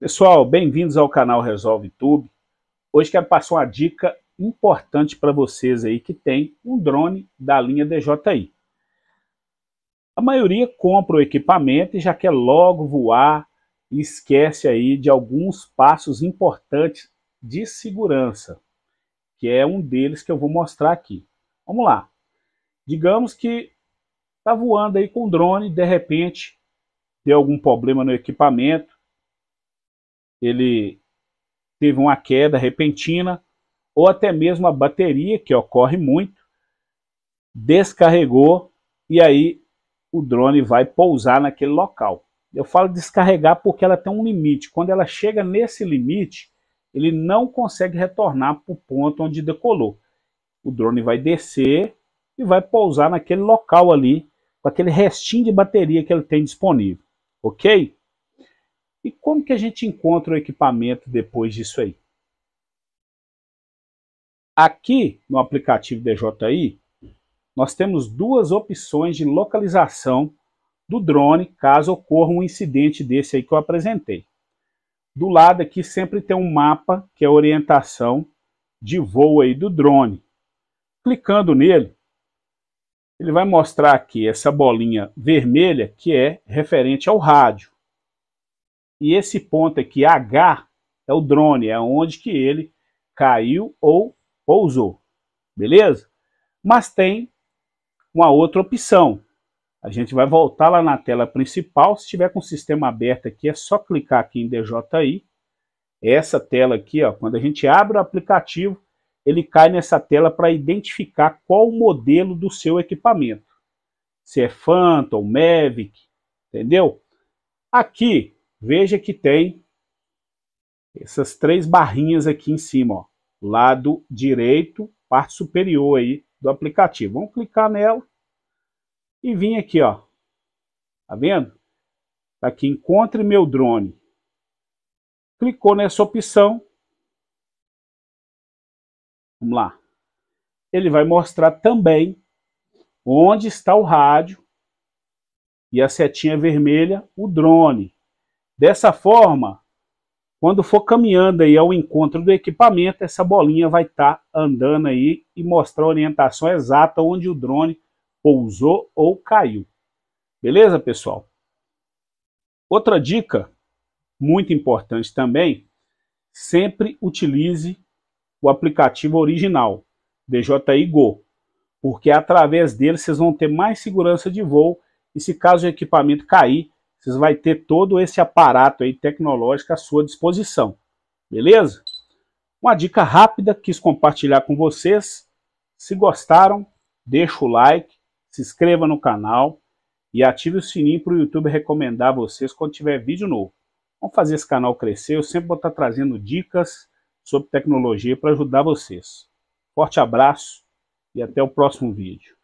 Pessoal, bem-vindos ao canal Resolve Tube. Hoje quero passar uma dica importante para vocês aí que tem um drone da linha DJI. A maioria compra o equipamento e já quer logo voar e esquece aí de alguns passos importantes de segurança, que é um deles que eu vou mostrar aqui. Vamos lá. Digamos que está voando aí com o drone, de repente deu algum problema no equipamento, ele teve uma queda repentina, ou até mesmo a bateria, que ocorre muito, descarregou e aí o drone vai pousar naquele local. Eu falo descarregar porque ela tem um limite. Quando ela chega nesse limite, ele não consegue retornar para o ponto onde decolou. O drone vai descer e vai pousar naquele local ali, com aquele restinho de bateria que ele tem disponível. Ok? E como que a gente encontra o equipamento depois disso aí? Aqui no aplicativo DJI, nós temos duas opções de localização do drone caso ocorra um incidente desse aí que eu apresentei. Do lado aqui sempre tem um mapa que é a orientação de voo aí do drone. Clicando nele, ele vai mostrar aqui essa bolinha vermelha que é referente ao rádio e esse ponto aqui, H, é o drone, é onde que ele caiu ou pousou, beleza? Mas tem uma outra opção. A gente vai voltar lá na tela principal, se tiver com o sistema aberto aqui, é só clicar aqui em DJI. Essa tela aqui, ó, quando a gente abre o aplicativo, ele cai nessa tela para identificar qual o modelo do seu equipamento. Se é Phantom, Mavic, entendeu? Aqui Veja que tem essas três barrinhas aqui em cima, ó, lado direito, parte superior aí do aplicativo. Vamos clicar nela e vir aqui, ó. Tá vendo? Tá aqui, encontre meu drone. Clicou nessa opção. Vamos lá. Ele vai mostrar também onde está o rádio e a setinha vermelha, o drone. Dessa forma, quando for caminhando aí ao encontro do equipamento, essa bolinha vai estar tá andando aí e mostrar a orientação exata onde o drone pousou ou caiu. Beleza, pessoal? Outra dica muito importante também, sempre utilize o aplicativo original, DJI Go, porque através dele vocês vão ter mais segurança de voo e se caso o equipamento cair, vocês vão ter todo esse aparato aí tecnológico à sua disposição, beleza? Uma dica rápida, quis compartilhar com vocês. Se gostaram, deixa o like, se inscreva no canal e ative o sininho para o YouTube recomendar vocês quando tiver vídeo novo. Vamos fazer esse canal crescer, eu sempre vou estar trazendo dicas sobre tecnologia para ajudar vocês. Forte abraço e até o próximo vídeo.